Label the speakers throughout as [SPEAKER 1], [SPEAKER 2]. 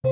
[SPEAKER 1] Halo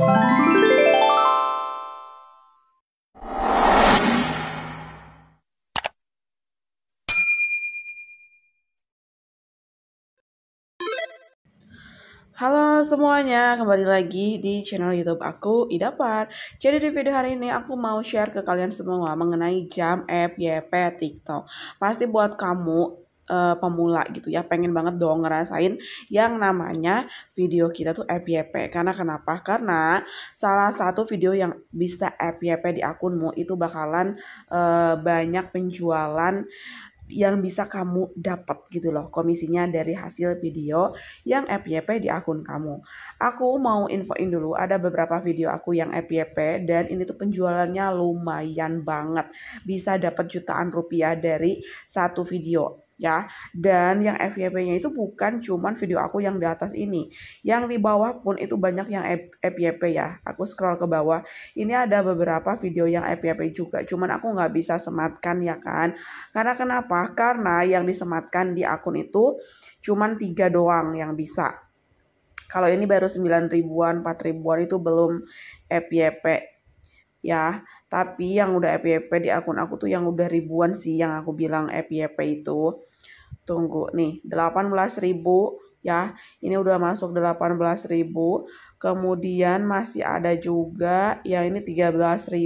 [SPEAKER 1] semuanya, kembali lagi di channel YouTube aku, Idapar. Jadi di video hari ini aku mau share ke kalian semua mengenai jam app YP TikTok. Pasti buat kamu uh, pemula gitu ya pengen banget dong ngerasain yang namanya video kita tuh FYP karena kenapa karena salah satu video yang bisa FYP di akunmu itu bakalan uh, banyak penjualan yang bisa kamu dapat gitu loh komisinya dari hasil video yang FYP di akun kamu. Aku mau infoin dulu ada beberapa video aku yang FYP dan ini tuh penjualannya lumayan banget. Bisa dapat jutaan rupiah dari satu video ya. Dan yang FYP-nya itu bukan cuman video aku yang di atas ini. Yang di bawah pun itu banyak yang FYP ya. Aku scroll ke bawah. Ini ada beberapa video yang FYP juga. Cuman aku nggak bisa sematkan ya kan. Karena kenapa? Karena yang disematkan di akun itu cuman tiga doang yang bisa. Kalau ini baru 9 ribuan, 4 ribuan itu belum FYP ya tapi yang udah FYP di akun aku tuh yang udah ribuan sih yang aku bilang FYP itu Tunggu nih, 18.000 ya. Ini udah masuk 18.000. Kemudian masih ada juga yang ini 13.000.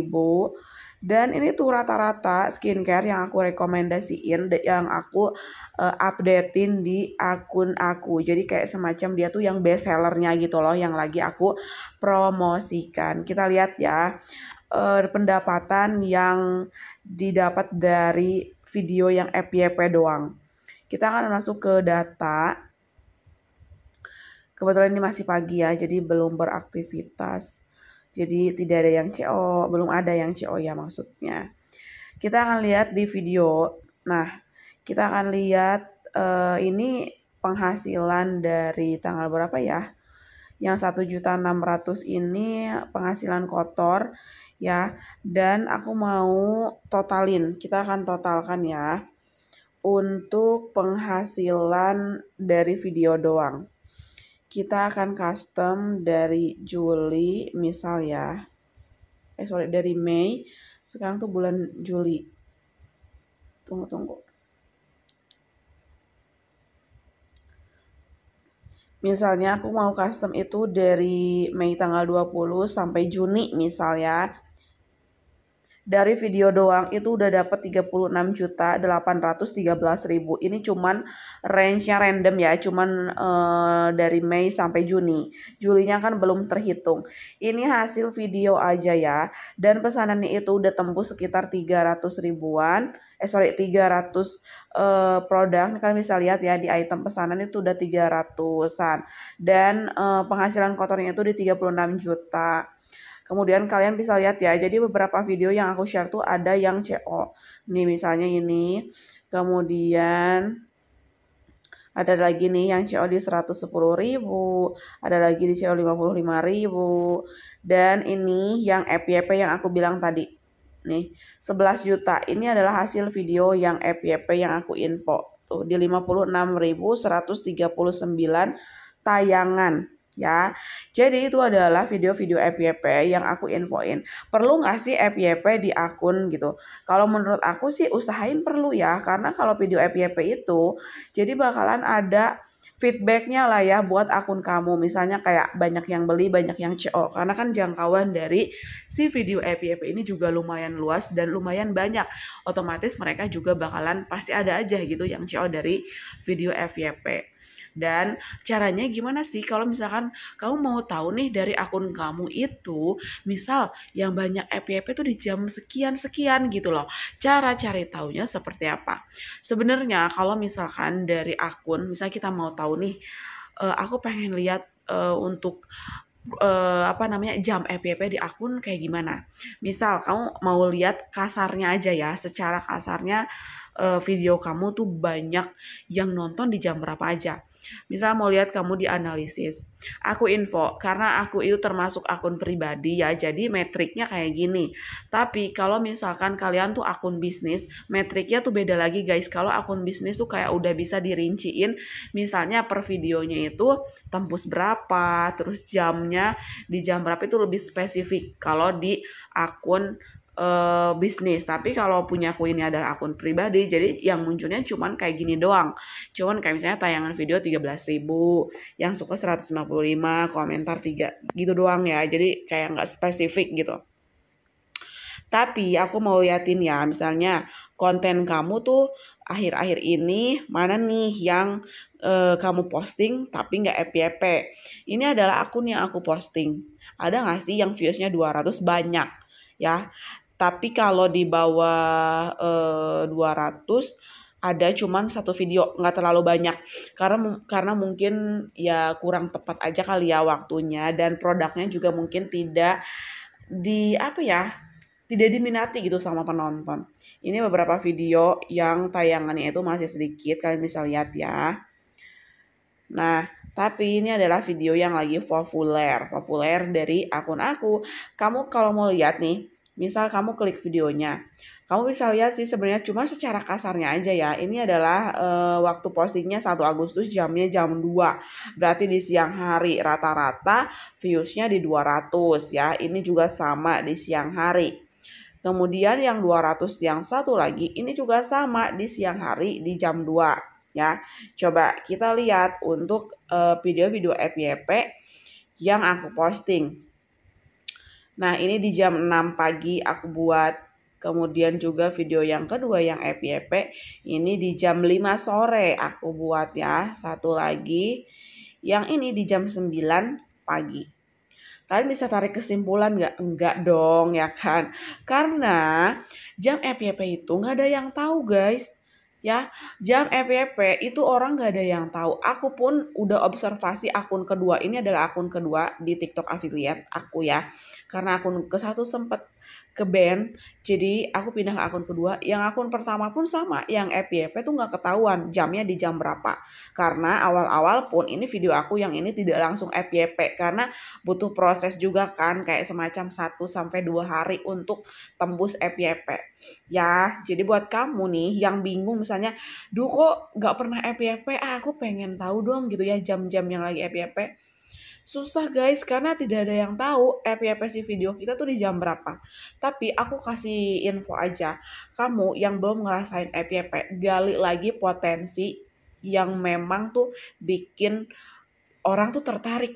[SPEAKER 1] Dan ini tuh rata-rata skincare yang aku rekomendasiin, yang aku uh, updatein di akun aku. Jadi kayak semacam dia tuh yang best sellernya gitu loh, yang lagi aku promosikan. Kita lihat ya uh, pendapatan yang didapat dari video yang FYP doang. Kita akan masuk ke data. Kebetulan ini masih pagi ya, jadi belum beraktivitas. Jadi tidak ada yang CO, belum ada yang CO ya maksudnya. Kita akan lihat di video. Nah, kita akan lihat uh, ini penghasilan dari tanggal berapa ya? Yang 1.600 ini penghasilan kotor ya dan aku mau totalin. Kita akan totalkan ya untuk penghasilan dari video doang. Kita akan custom dari Juli misal ya. Eh sorry dari Mei. Sekarang tuh bulan Juli. Tunggu tunggu. Misalnya aku mau custom itu dari Mei tanggal 20 sampai Juni misalnya dari video doang itu udah dapat 36 juta 813 ribu ini cuman range-nya random ya cuman uh, dari Mei sampai Juni Julinya kan belum terhitung ini hasil video aja ya dan pesanannya itu udah tembus sekitar 300 ribuan eh sorry 300 uh, eh, produk ini kalian bisa lihat ya di item pesanan itu udah 300-an dan uh, penghasilan kotornya itu di 36 juta Kemudian kalian bisa lihat ya, jadi beberapa video yang aku share tuh ada yang CO. Nih misalnya ini. Kemudian ada lagi nih yang CO di ribu, ada lagi di CO ribu, dan ini yang FYP e e yang aku bilang tadi. Nih, 11 juta. Ini adalah hasil video yang FYP e yang aku info tuh di 56.139 tayangan ya. Jadi itu adalah video-video FYP yang aku infoin. Perlu nggak sih FYP di akun gitu? Kalau menurut aku sih usahain perlu ya, karena kalau video FYP itu jadi bakalan ada feedbacknya lah ya buat akun kamu misalnya kayak banyak yang beli banyak yang CO karena kan jangkauan dari si video FYP ini juga lumayan luas dan lumayan banyak otomatis mereka juga bakalan pasti ada aja gitu yang CO dari video FYP dan caranya gimana sih kalau misalkan kamu mau tahu nih dari akun kamu itu, misal yang banyak FYP itu di jam sekian-sekian gitu loh. Cara cari taunya seperti apa? Sebenarnya kalau misalkan dari akun, misal kita mau tahu nih, uh, aku pengen lihat uh, untuk uh, apa namanya jam FYP di akun kayak gimana. Misal kamu mau lihat kasarnya aja ya, secara kasarnya video kamu tuh banyak yang nonton di jam berapa aja. Misal mau lihat kamu di analisis. Aku info karena aku itu termasuk akun pribadi ya. Jadi metriknya kayak gini. Tapi kalau misalkan kalian tuh akun bisnis, metriknya tuh beda lagi guys. Kalau akun bisnis tuh kayak udah bisa dirinciin misalnya per videonya itu tembus berapa, terus jamnya di jam berapa itu lebih spesifik. Kalau di akun uh, bisnis tapi kalau punya aku ini adalah akun pribadi jadi yang munculnya cuman kayak gini doang cuman kayak misalnya tayangan video 13.000 yang suka 155 komentar 3 gitu doang ya jadi kayak nggak spesifik gitu tapi aku mau liatin ya misalnya konten kamu tuh akhir-akhir ini mana nih yang uh, kamu posting tapi nggak FYP ini adalah akun yang aku posting ada nggak sih yang viewsnya 200 banyak ya tapi kalau di bawah e, eh, 200 ada cuman satu video nggak terlalu banyak karena karena mungkin ya kurang tepat aja kali ya waktunya dan produknya juga mungkin tidak di apa ya tidak diminati gitu sama penonton ini beberapa video yang tayangannya itu masih sedikit kalian bisa lihat ya nah tapi ini adalah video yang lagi populer populer dari akun aku kamu kalau mau lihat nih Misal kamu klik videonya, kamu bisa lihat sih sebenarnya cuma secara kasarnya aja ya. Ini adalah e, waktu postingnya 1 Agustus jamnya jam 2. Berarti di siang hari rata-rata viewsnya di 200 ya. Ini juga sama di siang hari. Kemudian yang 200 yang satu lagi ini juga sama di siang hari di jam 2 ya. Coba kita lihat untuk eh, video-video e, FYP yang aku posting Nah ini di jam 6 pagi aku buat. Kemudian juga video yang kedua yang FYP ini di jam 5 sore aku buat ya. Satu lagi yang ini di jam 9 pagi. Kalian bisa tarik kesimpulan nggak? Enggak dong ya kan? Karena jam FYP itu nggak ada yang tahu guys ya jam FYP itu orang gak ada yang tahu aku pun udah observasi akun kedua ini adalah akun kedua di TikTok affiliate aku ya karena akun ke satu sempet ke band jadi aku pindah ke akun kedua yang akun pertama pun sama yang FYP tuh nggak ketahuan jamnya di jam berapa karena awal-awal pun ini video aku yang ini tidak langsung FYP karena butuh proses juga kan kayak semacam 1 sampai dua hari untuk tembus FYP ya jadi buat kamu nih yang bingung misalnya duh kok nggak pernah FYP ah aku pengen tahu dong gitu ya jam-jam yang lagi FYP Susah guys karena tidak ada yang tahu si video kita tuh di jam berapa. Tapi aku kasih info aja. Kamu yang belum ngerasain FYP gali lagi potensi yang memang tuh bikin orang tuh tertarik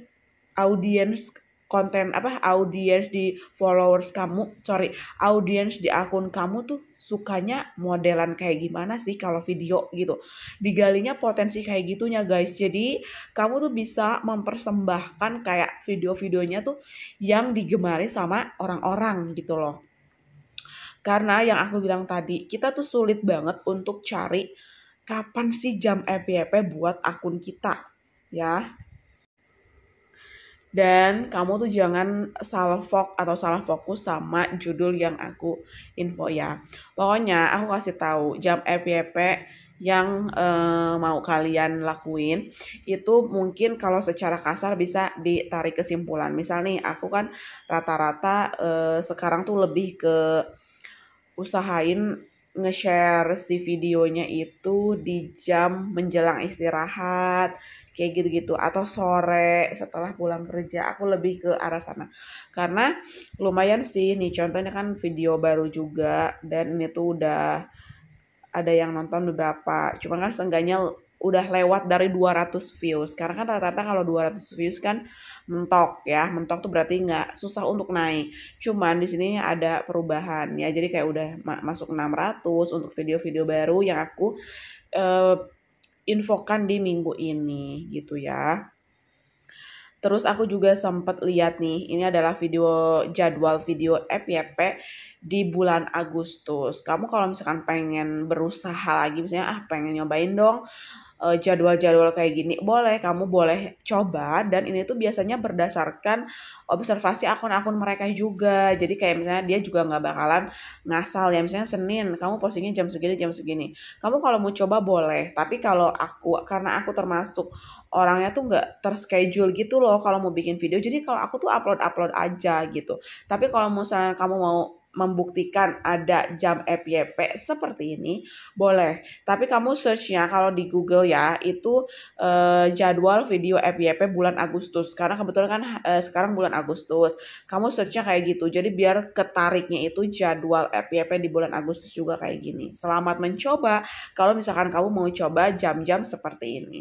[SPEAKER 1] audiens konten apa audiens di followers kamu sorry audiens di akun kamu tuh sukanya modelan kayak gimana sih kalau video gitu digalinya potensi kayak gitunya guys jadi kamu tuh bisa mempersembahkan kayak video-videonya tuh yang digemari sama orang-orang gitu loh karena yang aku bilang tadi kita tuh sulit banget untuk cari kapan sih jam FYP e e buat akun kita ya dan kamu tuh jangan salah fok atau salah fokus sama judul yang aku info ya pokoknya aku kasih tahu jam FYP yang eh, mau kalian lakuin itu mungkin kalau secara kasar bisa ditarik kesimpulan misal nih aku kan rata-rata eh, sekarang tuh lebih ke usahain nge-share si videonya itu di jam menjelang istirahat kayak gitu-gitu atau sore setelah pulang kerja aku lebih ke arah sana karena lumayan sih nih contohnya kan video baru juga dan ini tuh udah ada yang nonton beberapa cuman kan seenggaknya udah lewat dari 200 views. Karena kan rata-rata kalau 200 views kan mentok ya. Mentok tuh berarti nggak susah untuk naik. Cuman di sini ada perubahan ya. Jadi kayak udah ma masuk 600 untuk video-video baru yang aku uh, infokan di minggu ini gitu ya. Terus aku juga sempat lihat nih, ini adalah video jadwal video FYP ya, di bulan Agustus. Kamu kalau misalkan pengen berusaha lagi, misalnya ah pengen nyobain dong Eh, jadwal-jadwal kayak gini boleh kamu boleh coba dan ini tuh biasanya berdasarkan observasi akun-akun mereka juga jadi kayak misalnya dia juga nggak bakalan ngasal ya misalnya Senin kamu postingnya jam segini jam segini kamu kalau mau coba boleh tapi kalau aku karena aku termasuk orangnya tuh nggak terschedule gitu loh kalau mau bikin video jadi kalau aku tuh upload upload aja gitu tapi kalau misalnya kamu mau membuktikan ada jam FYP seperti ini, boleh. Tapi kamu searchnya kalau di Google ya, itu eh, jadwal video FYP bulan Agustus. Karena kebetulan kan eh, sekarang bulan Agustus. Kamu searchnya kayak gitu. Jadi biar ketariknya itu jadwal FYP di bulan Agustus juga kayak gini. Selamat mencoba kalau misalkan kamu mau coba jam-jam seperti ini.